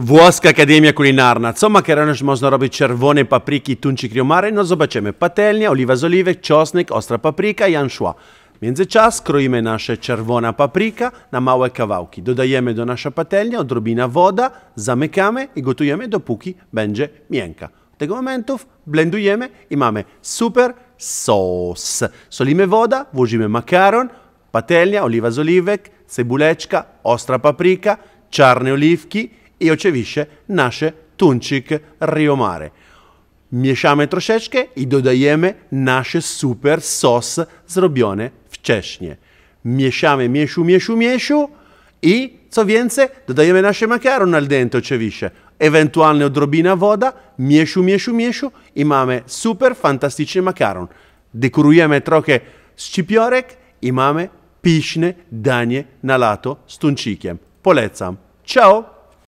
Włoska Akademia Kulinarna. Co makaronów można robić? Czerwone papryki, tuńczyk riomary? No zobaczymy. Patelnia, oliwa z oliwek, czosnek, ostra papryka i anchois. Międzyczas kroimy nasze czerwona papryka na małe kawałki. Dodajemy do naszej patelni odrobina woda, zamykamy i gotujemy dopóki będzie miękka. tego momentu blendujemy i mamy super sos. Solimy woda, włożymy makaron, patelnia, oliwa z oliwek, cebuleczka, ostra papryka, czarne oliwki i e oczywiście nasze tuńczyk riomare. Mieszamy troszeczkę i dodajemy nasz super sos zrobione wcześniej. Mieszamy, mieszu, mieszu, mieszu i co więcej, dodajemy nasze makaron al dente oczywiście. Ewentualnie odrobina woda, mieszu, mieszu, mieszu i mamy super fantastyczny makaron. Dekorujemy trochę szczypiorek i mamy pyszne danie na lato z tuńczykiem. Polecam. Ciao!